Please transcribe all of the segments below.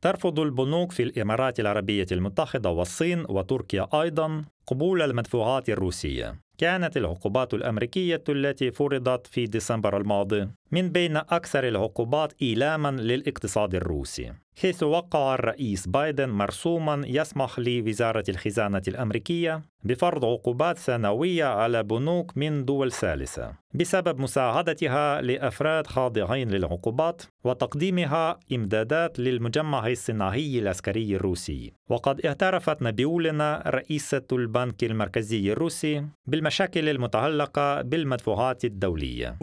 ترفض البنوك في الامارات العربيه المتحده والصين وتركيا ايضا قبول المدفوعات الروسية كانت العقوبات الأمريكية التي فرضت في ديسمبر الماضي من بين أكثر العقوبات إيلاما للاقتصاد الروسي حيث وقع الرئيس بايدن مرسوما يسمح لوزارة الخزانة الأمريكية بفرض عقوبات سنوية على بنوك من دول ثالثة بسبب مساعدتها لأفراد خاضعين للعقوبات وتقديمها إمدادات للمجمع الصناعي العسكري الروسي وقد اعترفت نبيولنا رئيسة البنك المركزي الروسي بالمشاكل المتعلقة بالمدفوعات الدولية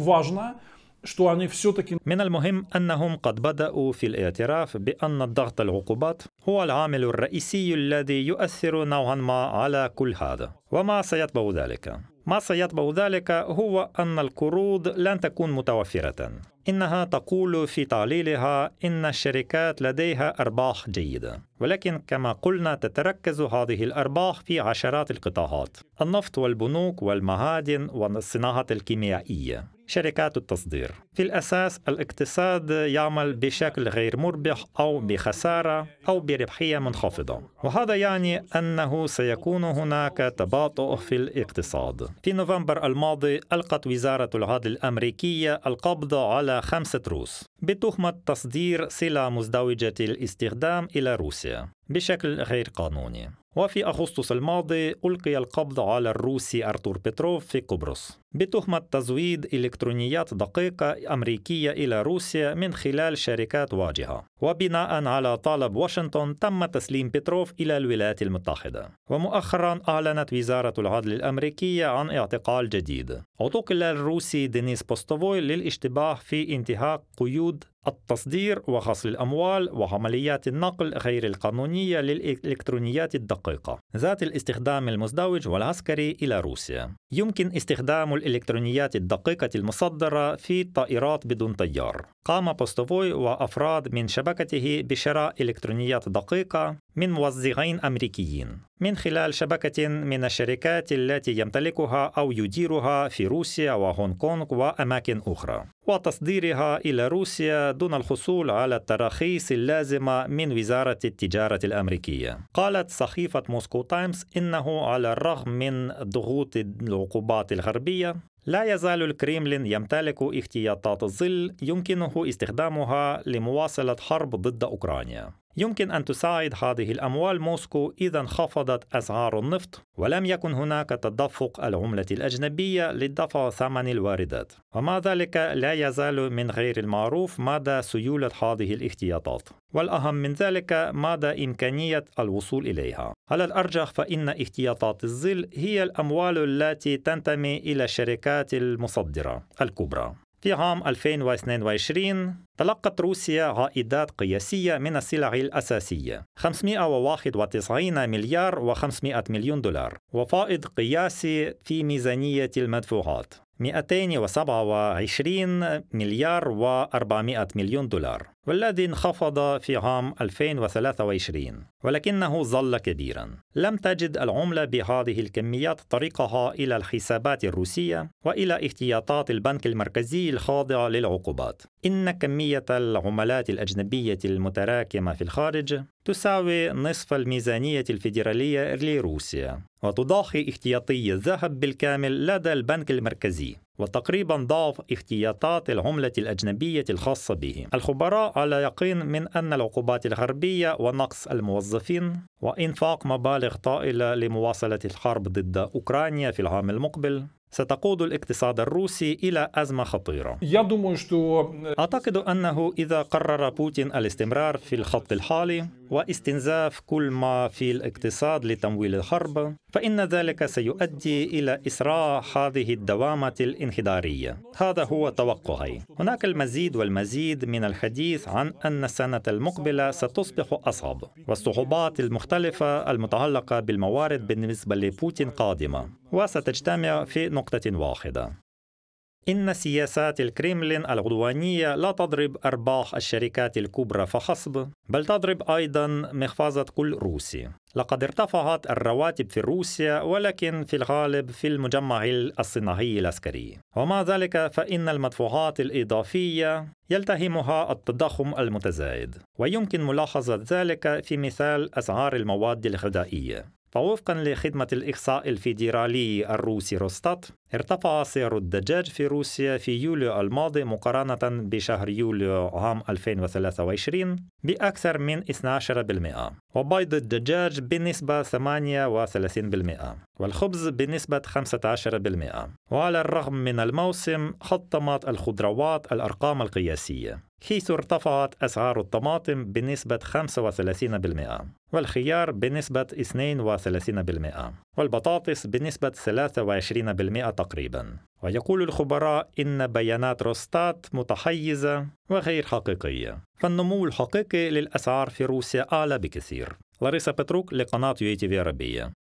من المهم أنهم قد بدأوا في الاعتراف بأن الضغط العقوبات هو العامل الرئيسي الذي يؤثر نوعا ما على كل هذا وما سيتبع ذلك ما سيتبع ذلك هو أن القروض لن تكون متوفرة إنها تقول في تعليلها إن الشركات لديها أرباح جيدة، ولكن كما قلنا تتركز هذه الأرباح في عشرات القطاعات، النفط والبنوك والمعادن والصناعة الكيميائية، شركات التصدير. في الأساس الاقتصاد يعمل بشكل غير مربح أو بخسارة أو بربحية منخفضة وهذا يعني أنه سيكون هناك تباطؤ في الاقتصاد في نوفمبر الماضي ألقت وزارة العدل الأمريكية القبض على إلى خمسة روس بتهمة تصدير سلع مزدوجة الاستخدام إلى روسيا بشكل غير قانوني وفي أغسطس الماضي ألقي القبض على الروسي أرتور بيتروف في قبرص بتهمة تزويد إلكترونيات دقيقة أمريكية إلى روسيا من خلال شركات واجهة وبناء على طلب واشنطن تم تسليم بيتروف إلى الولايات المتحدة ومؤخرا أعلنت وزارة العدل الأمريكية عن اعتقال جديد اعتقل الروسي دينيس بوستوفوي للاشتباه في انتهاك قيود التصدير وغسل الأموال وعمليات النقل غير القانونية للإلكترونيات الدقيقة ذات الاستخدام المزدوج والعسكري إلى روسيا. يمكن استخدام الإلكترونيات الدقيقة المصدرة في طائرات بدون طيار. قام بوستوفوي وأفراد من شبكته بشراء إلكترونيات دقيقة من موزعين أمريكيين من خلال شبكة من الشركات التي يمتلكها أو يديرها في روسيا وهونغ كونغ وأماكن أخرى وتصديرها إلى روسيا دون الحصول على التراخيص اللازمة من وزارة التجارة الأمريكية قالت صحيفة موسكو تايمز إنه على الرغم من ضغوط العقوبات الغربية لا يزال الكريملين يمتلك احتياطات الظل يمكنه استخدامها لمواصلة حرب ضد أوكرانيا يمكن أن تساعد هذه الأموال موسكو إذا انخفضت أسعار النفط ولم يكن هناك تدفق العملة الأجنبية لدفع ثمن الواردات ومع ذلك لا يزال من غير المعروف مدى سيولة هذه الاحتياطات والأهم من ذلك مدى إمكانية الوصول إليها على الأرجح فإن احتياطات الظل هي الأموال التي تنتمي إلى الشركات المصدرة الكبرى في عام 2022 تلقت روسيا عائدات قياسية من السلع الأساسية 591 مليار و500 مليون دولار وفائض قياسي في ميزانية المدفوعات 227 مليار و400 مليون دولار والذي انخفض في عام 2023 ولكنه ظل كبيرا لم تجد العملة بهذه الكميات طريقها إلى الحسابات الروسية وإلى احتياطات البنك المركزي الخاضعة للعقوبات إن كمية العملات الأجنبية المتراكمة في الخارج تساوي نصف الميزانية الفيدرالية لروسيا وتضاهي احتياطي الذهب بالكامل لدى البنك المركزي وتقريبا ضعف احتياطات العملة الأجنبية الخاصة به الخبراء على يقين من أن العقوبات الغربية ونقص الموظفين وإنفاق مبالغ طائلة لمواصلة الحرب ضد أوكرانيا في العام المقبل ستقود الاقتصاد الروسي إلى أزمة خطيرة. أعتقد أنه إذا قرر بوتين الاستمرار في الخط الحالي واستنزاف كل ما في الاقتصاد لتمويل الحرب، فإن ذلك سيؤدي إلى إسراع هذه الدوامة الانحدارية. هذا هو توقعي. هناك المزيد والمزيد من الحديث عن أن السنة المقبلة ستصبح أصعب، والصعوبات المختلفة المتعلقة بالموارد بالنسبة لبوتين قادمة. وستجتمع في نقطة واحدة إن سياسات الكريملين العدوانية لا تضرب أرباح الشركات الكبرى فحسب، بل تضرب أيضا محفظة كل روسي. لقد ارتفعت الرواتب في روسيا ولكن في الغالب في المجمع الصناعي العسكري. ومع ذلك فإن المدفوعات الإضافية يلتهمها التضخم المتزايد، ويمكن ملاحظة ذلك في مثال أسعار المواد الغذائية. فوفقا لخدمة الإحصاء الفيدرالي الروسي روستات ارتفع سعر الدجاج في روسيا في يوليو الماضي مقارنة بشهر يوليو عام 2023 بأكثر من 12% وبيض الدجاج بنسبة 38% والخبز بنسبة 15% وعلى الرغم من الموسم حطمت الخضروات الأرقام القياسية حيث ارتفعت أسعار الطماطم بنسبة 35% والخيار بنسبة 32% والبطاطس بنسبة 23% تقريبا ويقول الخبراء إن بيانات روستات متحيزة وغير حقيقية فالنمو الحقيقي للأسعار في روسيا أعلى بكثير لاريسا بتروك لقناة يو تي في عربية